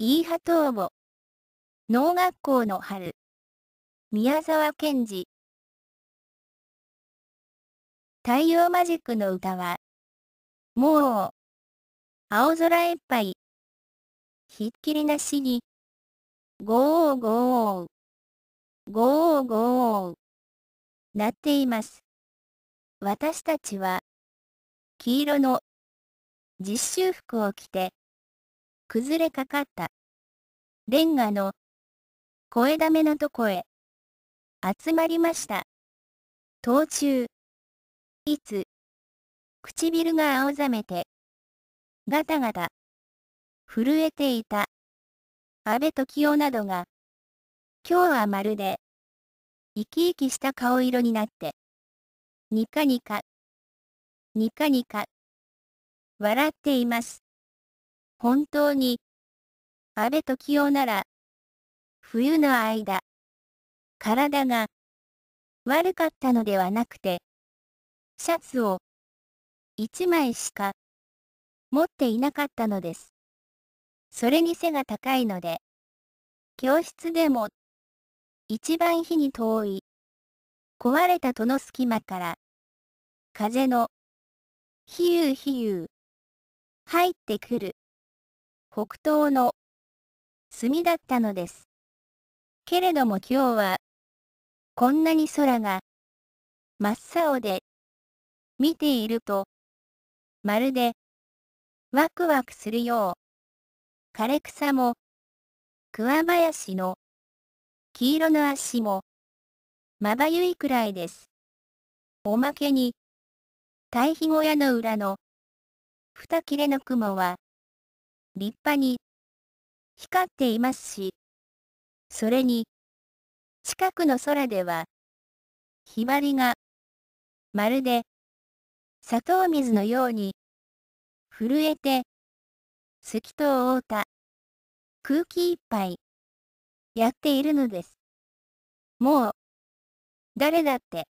イーハトーボ。農学校の春。宮沢賢治。太陽マジックの歌は、もう、青空いっぱい。ひっきりなしに、ゴーゴー、ゴーゴー、なっています。私たちは、黄色の実習服を着て、崩れかかった。レンガの声だめのとこへ集まりました。途中。いつ唇が青ざめてガタガタ震えていた安倍時夫などが今日はまるで生き生きした顔色になってニカニカニカニカ笑っています。本当に、安倍時夫なら、冬の間、体が悪かったのではなくて、シャツを一枚しか持っていなかったのです。それに背が高いので、教室でも一番火に遠い壊れた戸の隙間から風のひゆうひゆう入ってくる北東の炭だったのです。けれども今日は、こんなに空が、真っ青で、見ていると、まるで、ワクワクするよう、枯れ草も、桑林の、黄色の足も、まばゆいくらいです。おまけに、堆肥小屋の裏の、二切れの雲は、立派に光っていますし、それに、近くの空では、ひばりが、まるで、砂糖水のように、震えて、透き通った、空気いっぱい、やっているのです。もう、誰だって、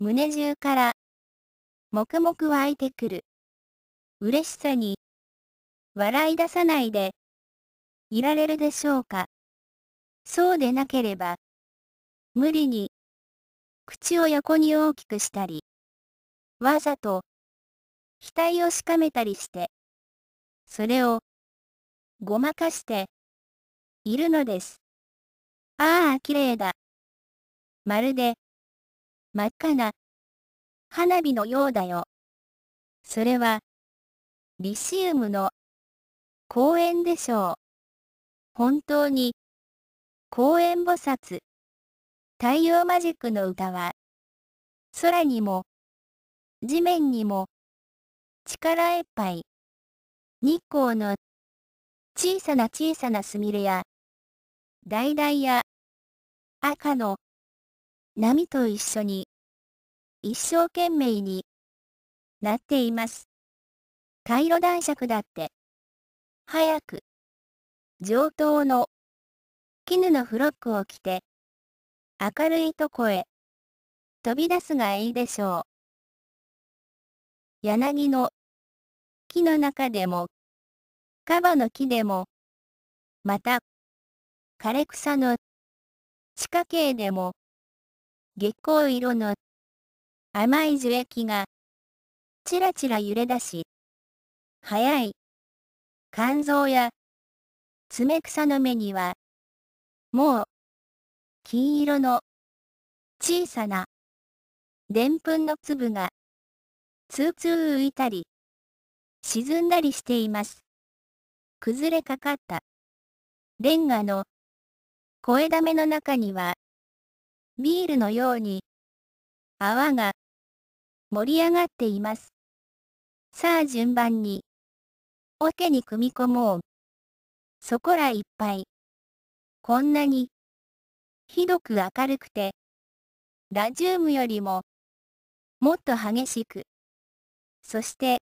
胸中から、黙々湧いてくる、嬉しさに、笑い出さないで、いられるでしょうか。そうでなければ、無理に、口を横に大きくしたり、わざと、額をしかめたりして、それを、ごまかして、いるのです。ああ、綺麗だ。まるで、真っ赤な、花火のようだよ。それは、リシウムの、公園でしょう。本当に。公園菩薩。太陽マジックの歌は、空にも、地面にも、力いっぱい、日光の、小さな小さなスミレや、橙や、赤の、波と一緒に、一生懸命になっています。回路男爵だって。早く。上等の。絹のフロックを着て。明るいとこへ。飛び出すがいいでしょう。柳の。木の中でも。カバの木でも。また。枯れ草の。地下茎でも。月光色の。甘い樹液が。ちらちら揺れ出し。早い。肝臓や、爪草の目には、もう、金色の、小さな、でんぷんの粒が、つうつう浮いたり、沈んだりしています。崩れかかった。レンガの、声だめの中には、ビールのように、泡が、盛り上がっています。さあ順番に。桶に組み込もう。そこらいっぱい。こんなに、ひどく明るくて、ラジウムよりも、もっと激しく、そして、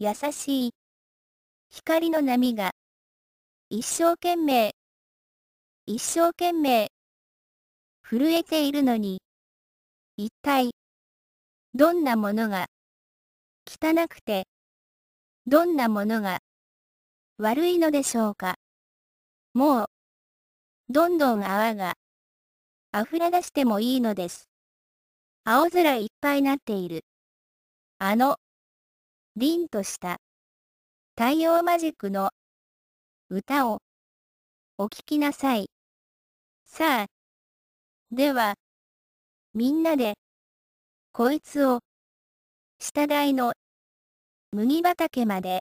優しい、光の波が、一生懸命、一生懸命、震えているのに、一体、どんなものが、汚くて、どんなものが悪いのでしょうかもう、どんどん泡が溢れ出してもいいのです。青空いっぱいなっている。あの、凛とした太陽マジックの歌をお聴きなさい。さあ、では、みんなで、こいつを、下台の麦畑まで。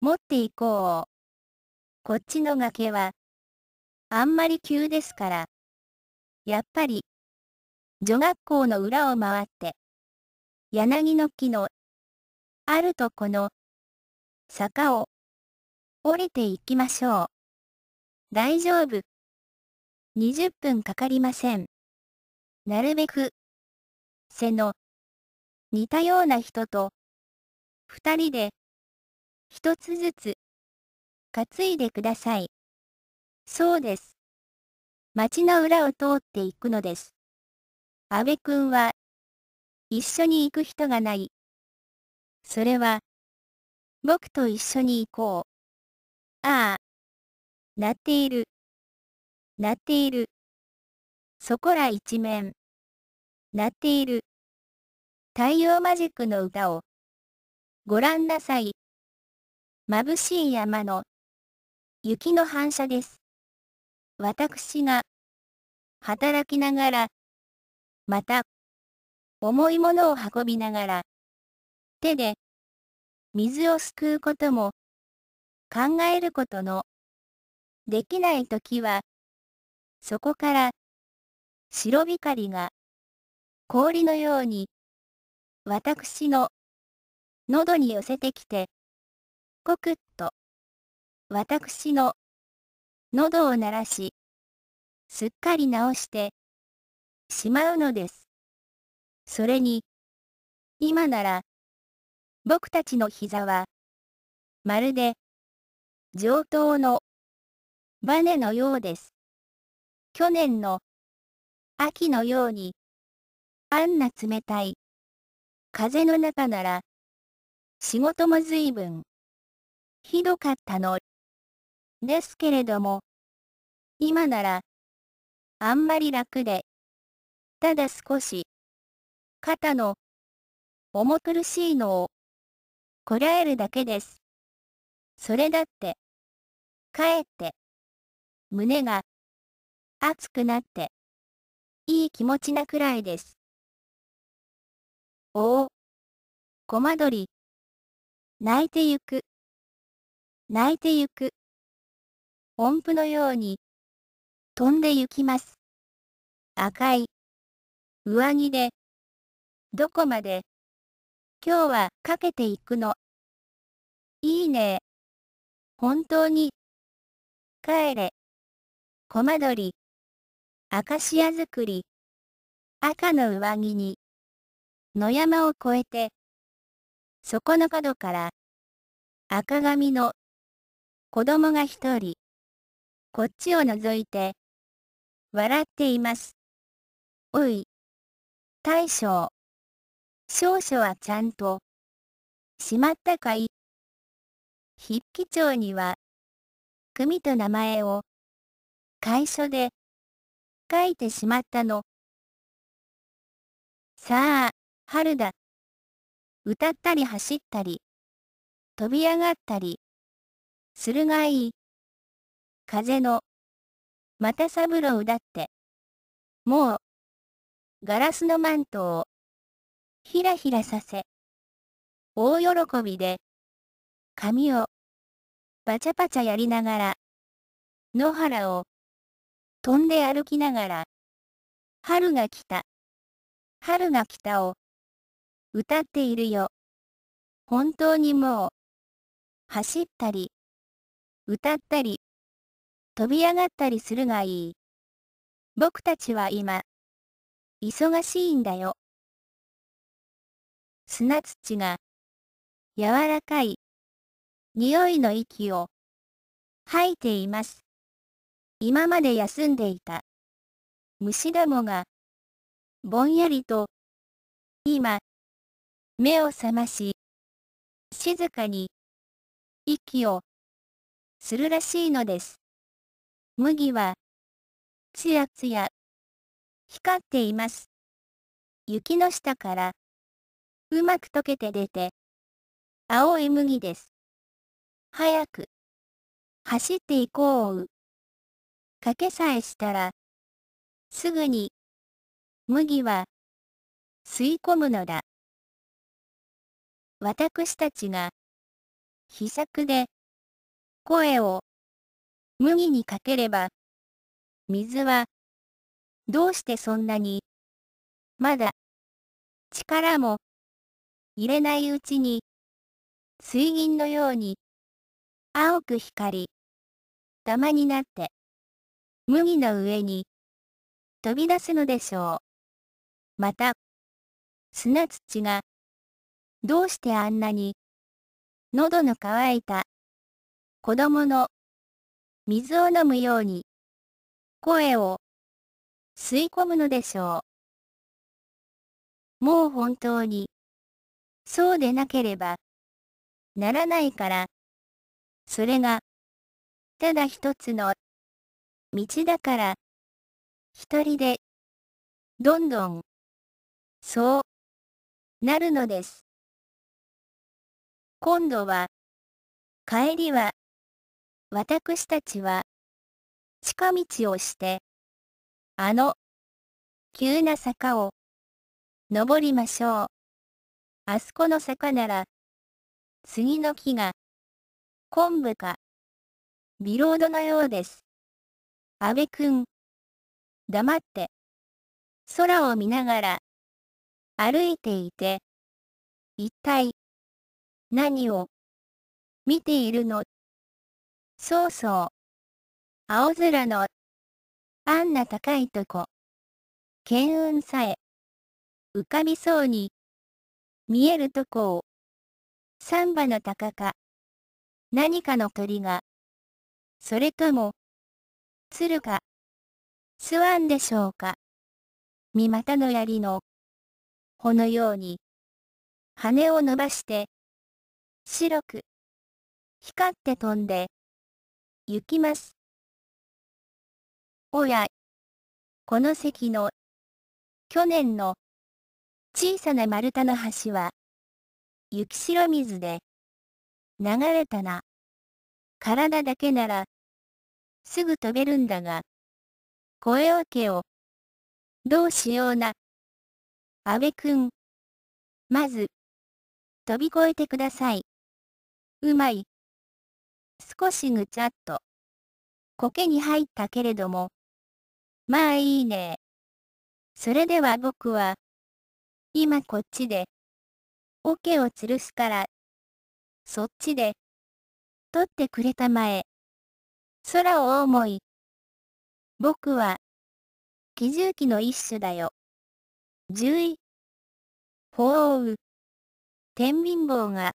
持っていこう。こっちの崖は、あんまり急ですから。やっぱり、女学校の裏を回って、柳の木の、あるとこの、坂を、降りていきましょう。大丈夫。20分かかりません。なるべく、背の、似たような人と、二人で、一つずつ、担いでください。そうです。町の裏を通っていくのです。安部くんは、一緒に行く人がない。それは、僕と一緒に行こう。ああ。鳴っている。鳴っている。そこら一面。鳴っている。太陽マジックの歌を。ご覧なさい。眩しい山の雪の反射です。私が働きながら、また、重いものを運びながら、手で水をすくうことも、考えることの、できないときは、そこから白光が氷のように私の喉に寄せてきて、コクッと、私の、喉を鳴らし、すっかり治して、しまうのです。それに、今なら、僕たちの膝は、まるで、上等の、バネのようです。去年の、秋のように、あんな冷たい、風の中なら、仕事も随分、ひどかったの。ですけれども、今なら、あんまり楽で、ただ少し、肩の、重苦しいのを、こらえるだけです。それだって、かえって、胸が、熱くなって、いい気持ちなくらいです。おお、コマ取り。泣いてゆく、泣いてゆく。音符のように、飛んで行きます。赤い、上着で、どこまで、今日はかけていくの。いいね。本当に、帰れ、コマドリ、アカシア作り、赤の上着に、野山を越えて、そこの角から、赤髪の、子供が一人、こっちを覗いて、笑っています。おい、大将、少々はちゃんと、しまったかい筆記帳には、組と名前を、会所で、書いてしまったの。さあ、春だ。歌ったり走ったり、飛び上がったり、するがいい。風の、まブ三郎だって、もう、ガラスのマントを、ひらひらさせ、大喜びで、髪を、パチャパチャやりながら、野原を、飛んで歩きながら、春が来た、春が来たを、歌っているよ。本当にもう、走ったり、歌ったり、飛び上がったりするがいい。僕たちは今、忙しいんだよ。砂土が、柔らかい、匂いの息を、吐いています。今まで休んでいた、虫どもが、ぼんやりと、今、目を覚まし、静かに、息を、するらしいのです。麦は、つやつや、光っています。雪の下から、うまく溶けて出て、青い麦です。早く、走っていこう。かけさえしたら、すぐに、麦は、吸い込むのだ。私たちが、秘策で、声を、麦にかければ、水は、どうしてそんなに、まだ、力も、入れないうちに、水銀のように、青く光り、玉になって、麦の上に、飛び出すのでしょう。また、砂土が、どうしてあんなに、喉の渇いた、子供の、水を飲むように、声を、吸い込むのでしょう。もう本当に、そうでなければ、ならないから、それが、ただ一つの、道だから、一人で、どんどん、そう、なるのです。今度は、帰りは、私たちは、近道をして、あの、急な坂を、登りましょう。あそこの坂なら、杉の木が、昆布か、ビロードのようです。安部くん、黙って、空を見ながら、歩いていて、一体、何を見ているのそうそう。青空のあんな高いとこ。剣運さえ浮かびそうに見えるとこをサンバの鷹か何かの鳥がそれとも鶴かスワンでしょうか三股の槍のこのように羽を伸ばして白く、光って飛んで、行きます。おや、この席の、去年の、小さな丸太の橋は、雪白水で、流れたな。体だけなら、すぐ飛べるんだが、声をけを、どうしような。安部くん、まず、飛び越えてください。うまい。少しぐちゃっと。苔に入ったけれども。まあいいね。それでは僕は、今こっちで、桶を吊るすから、そっちで、取ってくれたまえ。空を思い。僕は、奇獣器の一種だよ。10位。鳳凰。天秤棒が、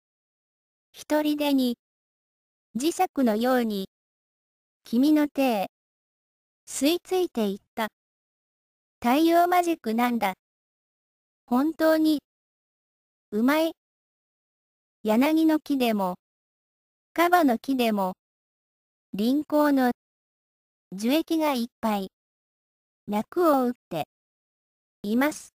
一人でに、磁石のように、君の手へ、吸い付いていった。太陽マジックなんだ。本当に、うまい。柳の木でも、カバの木でも、輪行の樹液がいっぱい、脈を打って、います。